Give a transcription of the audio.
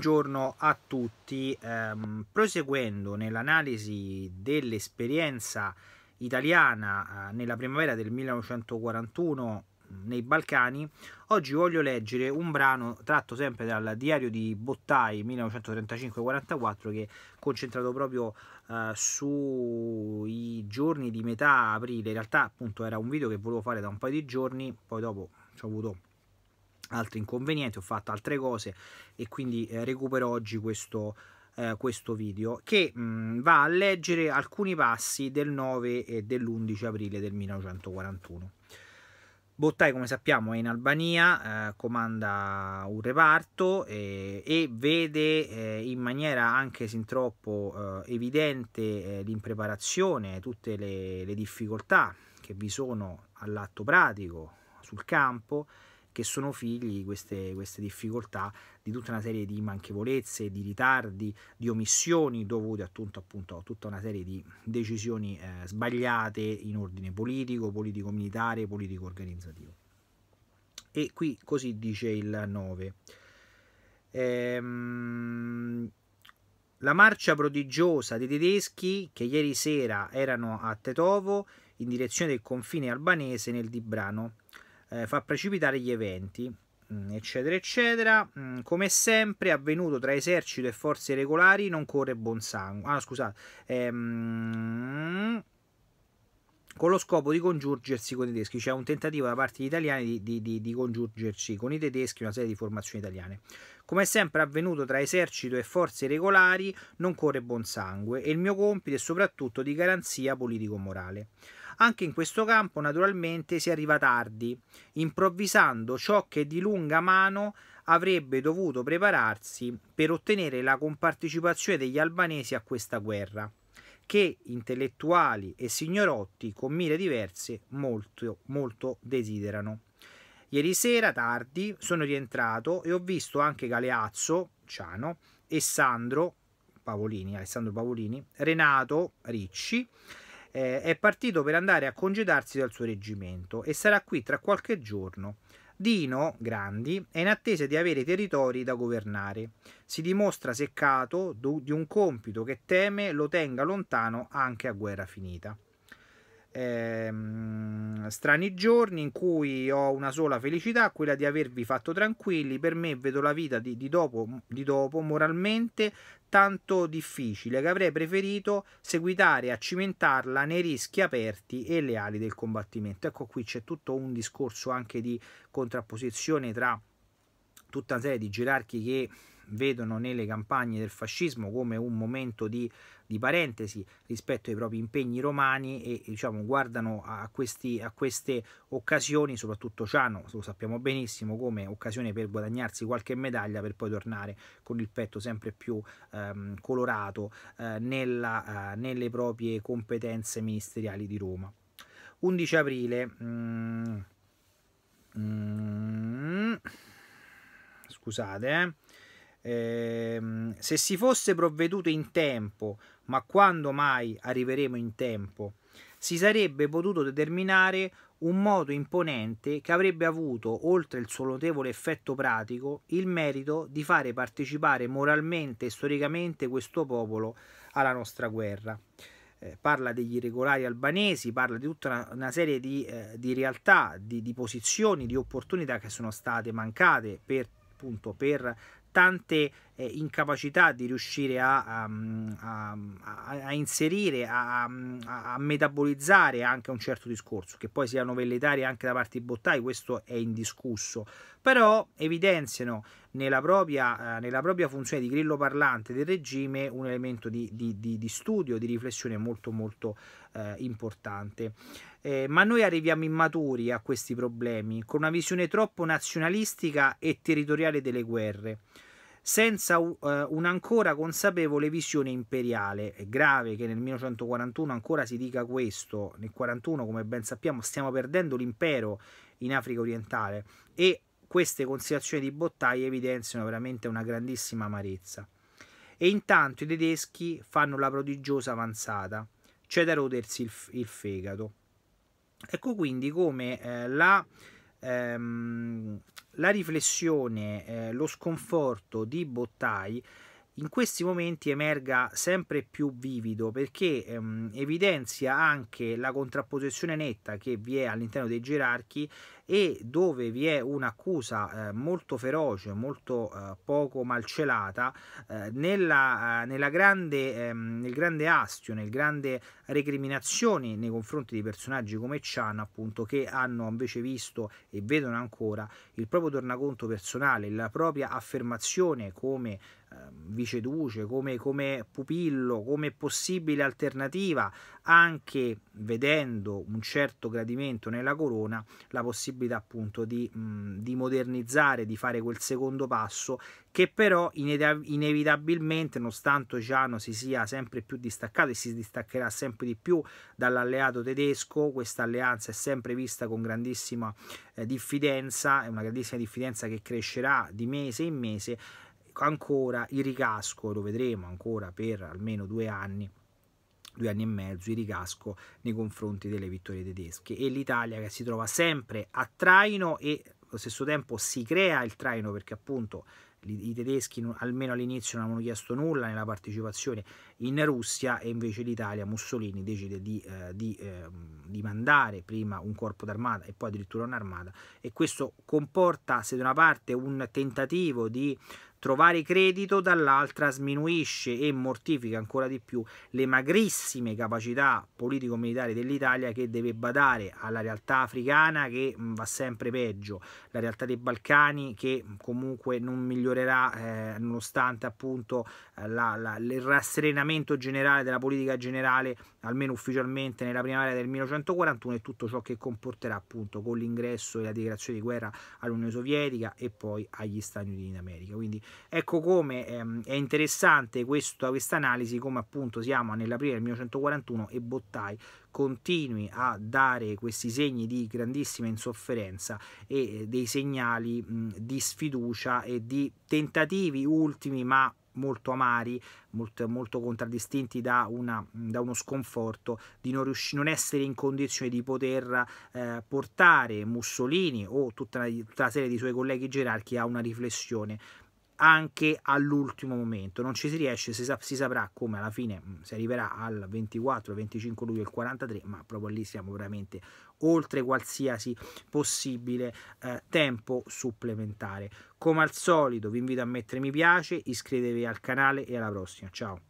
Buongiorno a tutti, um, proseguendo nell'analisi dell'esperienza italiana uh, nella primavera del 1941 mm, nei Balcani, oggi voglio leggere un brano tratto sempre dal diario di Bottai 1935-44 che è concentrato proprio uh, sui giorni di metà aprile, in realtà appunto era un video che volevo fare da un paio di giorni, poi dopo ci ho avuto altri inconvenienti, ho fatto altre cose e quindi eh, recupero oggi questo, eh, questo video che mh, mm, va a leggere alcuni passi del 9 e dell'11 aprile del 1941. Bottai, come sappiamo, è in Albania, eh, comanda un reparto eh, e vede eh, in maniera anche sin troppo eh, evidente eh, l'impreparazione, tutte le, le difficoltà che vi sono all'atto pratico, sul campo, che sono figli queste, queste difficoltà di tutta una serie di manchevolezze, di ritardi, di omissioni dovute appunto, appunto a tutta una serie di decisioni eh, sbagliate in ordine politico, politico-militare, politico-organizzativo. E qui così dice il 9. Ehm, la marcia prodigiosa dei tedeschi che ieri sera erano a Tetovo in direzione del confine albanese nel Dibrano eh, fa precipitare gli eventi, mm, eccetera, eccetera. Mm, come sempre, avvenuto tra esercito e forze regolari, non corre buon sangue. Ah, scusate. Ehm con lo scopo di congiungersi con i tedeschi, C'è cioè un tentativo da parte degli italiani di, di, di, di congiungersi con i tedeschi una serie di formazioni italiane. Come sempre avvenuto tra esercito e forze regolari, non corre buon sangue e il mio compito è soprattutto di garanzia politico-morale. Anche in questo campo, naturalmente, si arriva tardi, improvvisando ciò che di lunga mano avrebbe dovuto prepararsi per ottenere la compartecipazione degli albanesi a questa guerra che intellettuali e signorotti con mire diverse molto, molto desiderano. Ieri sera tardi sono rientrato e ho visto anche Galeazzo, Ciano, e Sandro Pavolini, Alessandro Pavolini, Renato Ricci, eh, è partito per andare a congedarsi dal suo reggimento e sarà qui tra qualche giorno. Dino Grandi è in attesa di avere territori da governare. Si dimostra seccato di un compito che teme lo tenga lontano anche a guerra finita ehm, strani giorni in cui ho una sola felicità, quella di avervi fatto tranquilli. Per me vedo la vita di, di, dopo, di dopo moralmente tanto difficile che avrei preferito seguitare a cimentarla nei rischi aperti e le ali del combattimento. Ecco qui c'è tutto un discorso anche di contrapposizione tra tutta una serie di gerarchi che vedono nelle campagne del fascismo come un momento di, di parentesi rispetto ai propri impegni romani e diciamo, guardano a, questi, a, queste occasioni, soprattutto Ciano, lo sappiamo benissimo, come occasione per guadagnarsi qualche medaglia per poi tornare con il petto sempre più ehm, colorato eh, nella, eh, nelle proprie competenze ministeriali di Roma. 11 aprile. Mm, mm, scusate, eh eh, se si fosse provveduto in tempo, ma quando mai arriveremo in tempo, si sarebbe potuto determinare un modo imponente che avrebbe avuto, oltre il suo notevole effetto pratico, il merito di fare partecipare moralmente e storicamente questo popolo alla nostra guerra. Eh, parla degli irregolari albanesi, parla di tutta una, una serie di, eh, di realtà, di, di, posizioni, di opportunità che sono state mancate per, appunto, per tante eh, incapacità di riuscire a, ehm, a, a, a inserire, a, metabolizzare anche un certo discorso, che poi sia novellitaria anche da parte di Bottai, questo è indiscusso, però evidenziano nella propria, eh, nella propria funzione di grillo parlante del regime un elemento di, di, di, di studio, di riflessione molto molto eh, importante. Eh, ma noi arriviamo immaturi a questi problemi, con una visione troppo nazionalistica e territoriale delle guerre senza uh, un'ancora consapevole visione imperiale. È grave che nel 1941 ancora si dica questo. Nel 1941, come ben sappiamo, stiamo perdendo l'impero in Africa orientale e queste considerazioni di Bottaia evidenziano veramente una grandissima amarezza. E intanto i tedeschi fanno la prodigiosa avanzata. C'è da rodersi il, il fegato. Ecco quindi come eh, la ehm, la riflessione, eh, lo sconforto di Bottai in questi momenti emerga sempre più vivido perché ehm, evidenzia anche la contrapposizione netta che vi è all'interno dei gerarchi e dove vi è un'accusa eh, molto feroce, molto eh, poco malcelata eh, nella, eh, nella grande, ehm, nel grande astio, nel grande recriminazioni nei confronti di personaggi come Chan appunto che hanno invece visto e vedono ancora il proprio tornaconto personale, la propria affermazione come Ehm, viceduce, come, come pupillo, come possibile alternativa, anche vedendo un certo gradimento nella corona, la possibilità appunto di, mh, di modernizzare, di fare quel secondo passo che però inevitabilmente, nonostante Oceano si sia sempre più distaccato e si distaccherà sempre di più dall'alleato tedesco, questa alleanza è sempre vista con grandissima eh, diffidenza, è una grandissima diffidenza che crescerà di mese in mese, Ecco, ancora il ricasco, lo vedremo ancora per almeno due anni due anni e mezzo il ricasco nei confronti delle vittorie tedesche e l'Italia che si trova sempre a traino e allo stesso tempo si crea il traino perché appunto i tedeschi almeno all'inizio non avevano chiesto nulla nella partecipazione in Russia e invece l'Italia Mussolini decide di, eh, di, eh, di, mandare prima un corpo d'armata e poi addirittura un'armata e questo comporta se da una parte un tentativo di Trovare credito dall'altra sminuisce e mortifica ancora di più le magrissime capacità politico-militari dell'Italia che deve badare alla realtà africana che va sempre peggio, la realtà dei Balcani che comunque non migliorerà eh, nonostante appunto eh, la, la, il rasserenamento generale della politica generale almeno ufficialmente nella primavera del 1941 e tutto ciò che comporterà appunto con l'ingresso e la dichiarazione di guerra all'Unione Sovietica e poi agli Stati Uniti d'America. Quindi Ecco come ehm, è interessante questa quest analisi, come appunto siamo nell'aprile del 1941 e Bottai continui a dare questi segni di grandissima insofferenza e eh, dei segnali mh, di sfiducia e di tentativi ultimi ma molto amari, molto, molto contraddistinti da, una, da, uno sconforto, di non, non, essere in condizione di poter eh, portare Mussolini o tutta la serie di suoi colleghi gerarchi a una riflessione anche all'ultimo momento, non ci si riesce, si, sa, si saprà come alla fine mm, si arriverà al 24, 25 luglio il 43, ma proprio lì siamo veramente oltre qualsiasi possibile eh, tempo supplementare. Come al solito vi invito a mettere mi piace, iscrivetevi al canale e alla prossima, ciao!